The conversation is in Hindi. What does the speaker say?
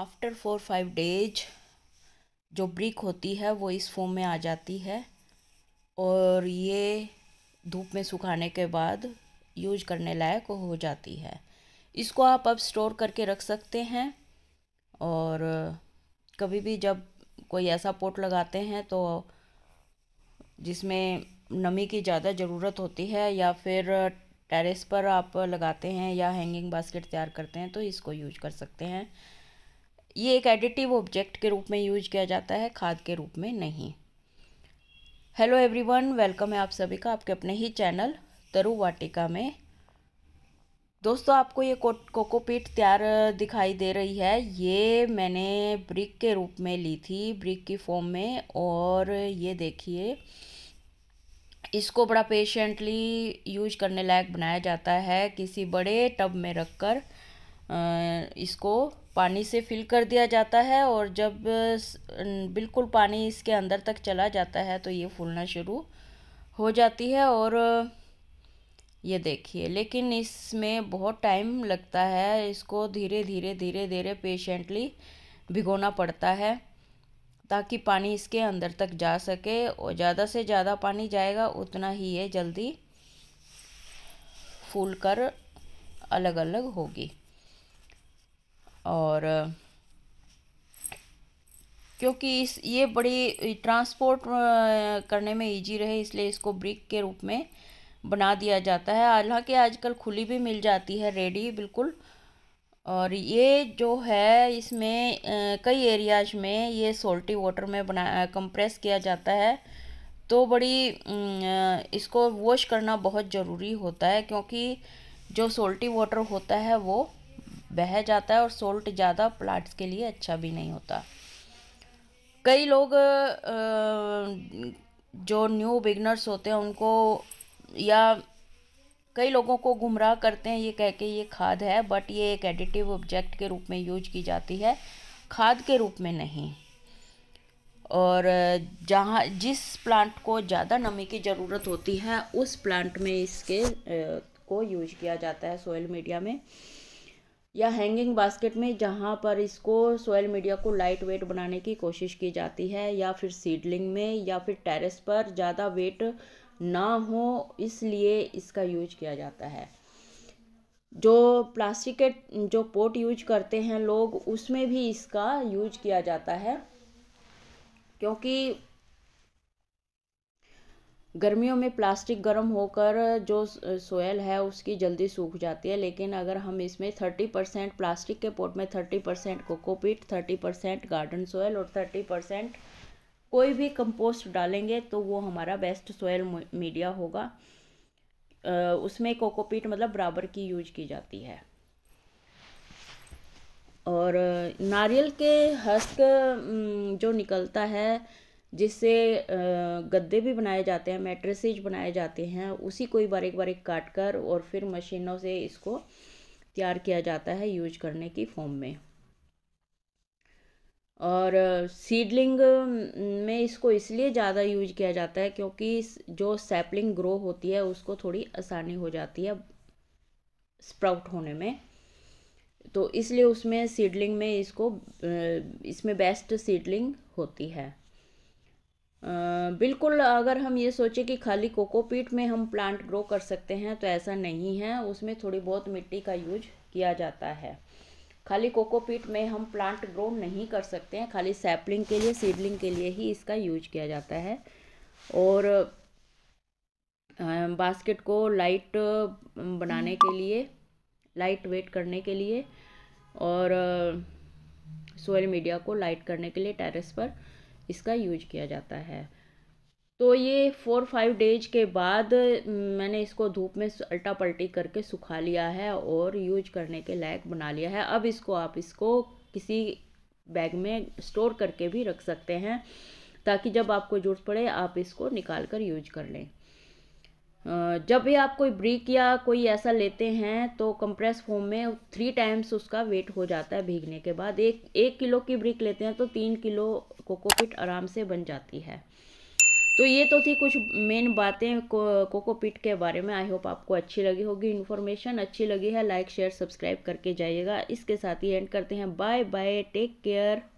आफ्टर फोर फाइव डेज जो ब्रिक होती है वो इस फॉर्म में आ जाती है और ये धूप में सुखाने के बाद यूज करने लायक हो जाती है इसको आप अब स्टोर करके रख सकते हैं और कभी भी जब कोई ऐसा पोट लगाते हैं तो जिसमें नमी की ज़्यादा ज़रूरत होती है या फिर टेरेस पर आप लगाते हैं या हैंगिंग बास्केट तैयार करते हैं तो इसको यूज कर सकते हैं ये एक एडिटिव ऑब्जेक्ट के रूप में यूज किया जाता है खाद के रूप में नहीं हेलो एवरीवन वेलकम है आप सभी का आपके अपने ही चैनल तरु वाटिका में दोस्तों आपको ये को, कोकोपीट तैयार दिखाई दे रही है ये मैंने ब्रिक के रूप में ली थी ब्रिक की फॉर्म में और ये देखिए इसको बड़ा पेशेंटली यूज करने लायक बनाया जाता है किसी बड़े टब में रखकर इसको पानी से फिल कर दिया जाता है और जब बिल्कुल पानी इसके अंदर तक चला जाता है तो ये फूलना शुरू हो जाती है और ये देखिए लेकिन इसमें बहुत टाइम लगता है इसको धीरे धीरे धीरे धीरे पेशेंटली भिगोना पड़ता है ताकि पानी इसके अंदर तक जा सके और ज़्यादा से ज़्यादा पानी जाएगा उतना ही ये जल्दी फूल कर अलग अलग होगी और क्योंकि इस ये बड़ी ट्रांसपोर्ट करने में इजी रहे इसलिए इसको ब्रिक के रूप में बना दिया जाता है हालांकि आजकल खुली भी मिल जाती है रेडी बिल्कुल और ये जो है इसमें कई एरियाज में ये सोल्टी वाटर में बना कंप्रेस किया जाता है तो बड़ी इसको वॉश करना बहुत ज़रूरी होता है क्योंकि जो सोल्टी वाटर होता है वो बह जाता है और सोल्ट ज़्यादा प्लांट्स के लिए अच्छा भी नहीं होता कई लोग जो न्यू बिगनर्स होते हैं उनको या कई लोगों को गुमराह करते हैं ये कह के ये खाद है बट ये एक एडिटिव ऑब्जेक्ट के रूप में यूज की जाती है खाद के रूप में नहीं और जहाँ जिस प्लांट को ज़्यादा नमी की ज़रूरत होती है उस प्लांट में इसके को यूज किया जाता है सोयल मीडिया में या हैंगिंग बास्केट में जहाँ पर इसको सोयल मीडिया को लाइट वेट बनाने की कोशिश की जाती है या फिर सीडलिंग में या फिर टेरेस पर ज़्यादा वेट ना हो इसलिए इसका यूज किया जाता है जो प्लास्टिक के जो पोट यूज करते हैं लोग उसमें भी इसका यूज किया जाता है क्योंकि गर्मियों में प्लास्टिक गर्म होकर जो सोयल है उसकी जल्दी सूख जाती है लेकिन अगर हम इसमें थर्टी परसेंट प्लास्टिक के पोट में thirty percent cocopeat thirty percent garden soil और थर्टी परसेंट कोई भी कंपोस्ट डालेंगे तो वो हमारा बेस्ट सोयल मीडिया होगा उसमें कोकोपीट मतलब बराबर की यूज की जाती है और नारियल के हस्क जो निकलता है जिससे गद्दे भी बनाए जाते हैं मेट्रेसेज बनाए जाते हैं उसी को ही बारीक बारीक काट कर और फिर मशीनों से इसको तैयार किया जाता है यूज करने की फॉर्म में और सीडलिंग में इसको इसलिए ज़्यादा यूज किया जाता है क्योंकि जो सैपलिंग ग्रो होती है उसको थोड़ी आसानी हो जाती है स्प्राउट होने में तो इसलिए उसमें सीडलिंग में इसको इसमें बेस्ट सीडलिंग होती है बिल्कुल अगर हम ये सोचें कि खाली कोकोपीट में हम प्लांट ग्रो कर सकते हैं तो ऐसा नहीं है उसमें थोड़ी बहुत मिट्टी का यूज किया जाता है खाली कोकोपीट में हम प्लांट ग्रो नहीं कर सकते हैं खाली सैपलिंग के लिए सीडलिंग के लिए ही इसका यूज किया जाता है और बास्केट को लाइट बनाने के लिए लाइट वेट करने के लिए और सोयल मीडिया को लाइट करने के लिए टेरेस पर इसका यूज किया जाता है तो ये फोर फाइव डेज के बाद मैंने इसको धूप में अल्टा पल्टी करके सुखा लिया है और यूज करने के लायक बना लिया है अब इसको आप इसको किसी बैग में स्टोर करके भी रख सकते हैं ताकि जब आपको ज़रूरत पड़े आप इसको निकाल कर यूज कर लें जब भी आप कोई ब्रिक या कोई ऐसा लेते हैं तो कंप्रेस फॉर्म में थ्री टाइम्स उसका वेट हो जाता है भीगने के बाद एक एक किलो की ब्रिक लेते हैं तो तीन किलो कोकोपिट आराम से बन जाती है तो ये तो थी कुछ मेन बातें को, कोकोपिट के बारे में आई होप आपको अच्छी लगी होगी इन्फॉर्मेशन अच्छी लगी है लाइक शेयर सब्सक्राइब करके जाइएगा इसके साथ ही एंड करते हैं बाय बाय टेक केयर